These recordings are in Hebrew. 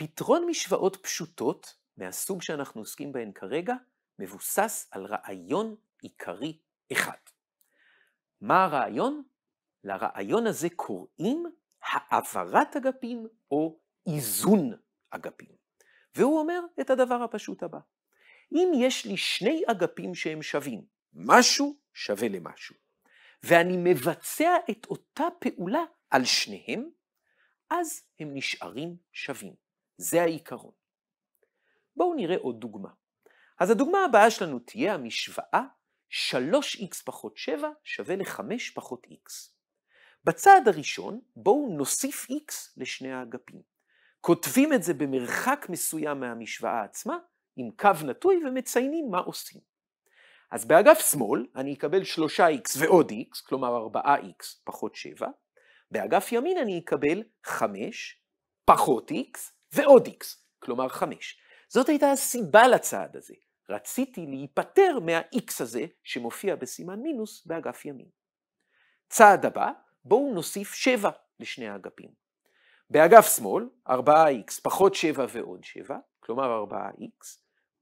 פתרון משוואות פשוטות, מהסוג שאנחנו עוסקים בהן כרגע, מבוסס על רעיון עיקרי אחד. מה הרעיון? לרעיון הזה קוראים העברת אגפים או איזון אגפים. והוא אומר את הדבר הפשוט הבא: אם יש לי שני אגפים שהם שווים, משהו שווה למשהו, ואני מבצע את אותה פעולה על שניהם, אז הם נשארים שווים. זה העיקרון. בואו נראה עוד דוגמה. אז הדוגמה הבאה שלנו תהיה המשוואה 3x פחות 7 שווה ל-5 פחות x. בצעד הראשון בואו נוסיף x לשני האגפים. כותבים את זה במרחק מסוים מהמשוואה עצמה, עם קו נטוי ומציינים מה עושים. אז באגף שמאל אני אקבל 3x ועוד x, כלומר 4x פחות 7, באגף ימין אני אקבל 5 פחות x ועוד X, כלומר 5. זאת הייתה הסיבה לצעד הזה. רציתי להיפטר מה-X הזה שמופיע בסימן מינוס באגף ימין. צעד הבא, בואו נוסיף 7 לשני האגפים. באגף שמאל, 4x פחות 7 ועוד 7, כלומר 4x,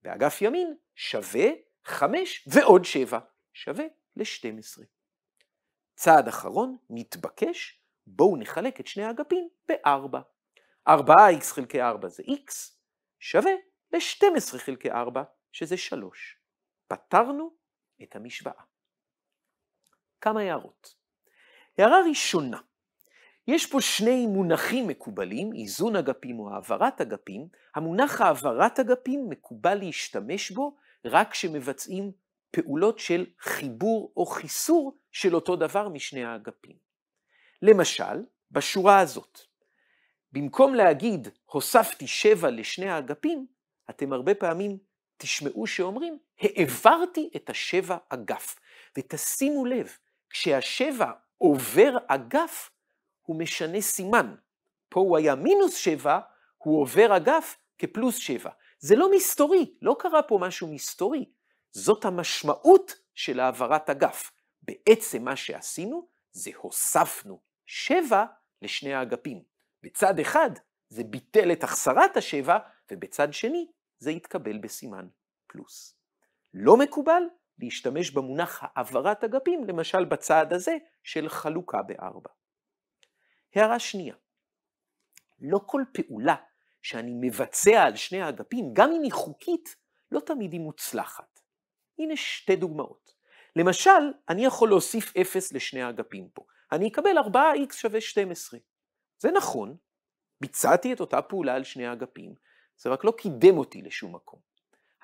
באגף ימין שווה 5 ועוד 7, שווה ל-12. צעד אחרון, מתבקש, בואו נחלק את שני האגפים ב-4. 4x חלקי 4 זה x, שווה ל-12 חלקי 4, שזה 3. פתרנו את המשוואה. כמה הערות. הערה ראשונה, יש פה שני מונחים מקובלים, איזון אגפים או העברת אגפים. המונח העברת אגפים מקובל להשתמש בו רק כשמבצעים פעולות של חיבור או חיסור של אותו דבר משני האגפים. למשל, בשורה הזאת, במקום להגיד, הוספתי שבע לשני האגפים, אתם הרבה פעמים תשמעו שאומרים, העברתי את השבע אגף. ותשימו לב, כשהשבע עובר אגף, הוא משנה סימן. פה הוא היה מינוס שבע, הוא עובר אגף כפלוס שבע. זה לא מסתורי, לא קרה פה משהו מסתורי. זאת המשמעות של העברת אגף. בעצם מה שעשינו זה הוספנו שבע לשני האגפים. בצד אחד זה ביטל את החסרת השבע, ובצד שני זה התקבל בסימן פלוס. לא מקובל להשתמש במונח העברת אגפים, למשל בצעד הזה של חלוקה בארבע. הערה שנייה, לא כל פעולה שאני מבצע על שני האגפים, גם אם היא חוקית, לא תמיד היא מוצלחת. הנה שתי דוגמאות. למשל, אני יכול להוסיף 0 לשני האגפים פה. אני אקבל 4x שווה 12. זה נכון, ביצעתי את אותה פעולה על שני האגפים, זה רק לא קידם אותי לשום מקום.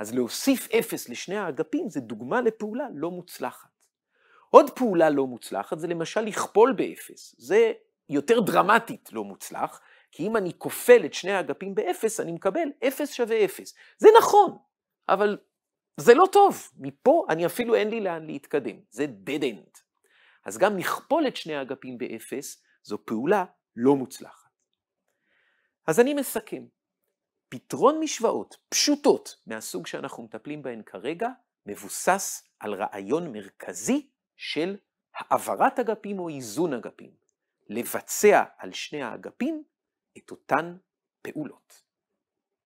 אז להוסיף אפס לשני האגפים זה דוגמה לפעולה לא מוצלחת. עוד פעולה לא מוצלחת זה למשל לכפול באפס. זה יותר דרמטית לא מוצלח, כי אם אני כופל את שני האגפים באפס, אני מקבל אפס שווה אפס. זה נכון, אבל זה לא טוב. מפה אני אפילו אין לי לאן להתקדם. זה dead end. אז גם לכפול את שני האגפים באפס, זו פעולה לא מוצלחת. אז אני מסכם. פתרון משוואות פשוטות מהסוג שאנחנו מטפלים בהן כרגע, מבוסס על רעיון מרכזי של העברת אגפים או איזון אגפים. לבצע על שני האגפים את אותן פעולות.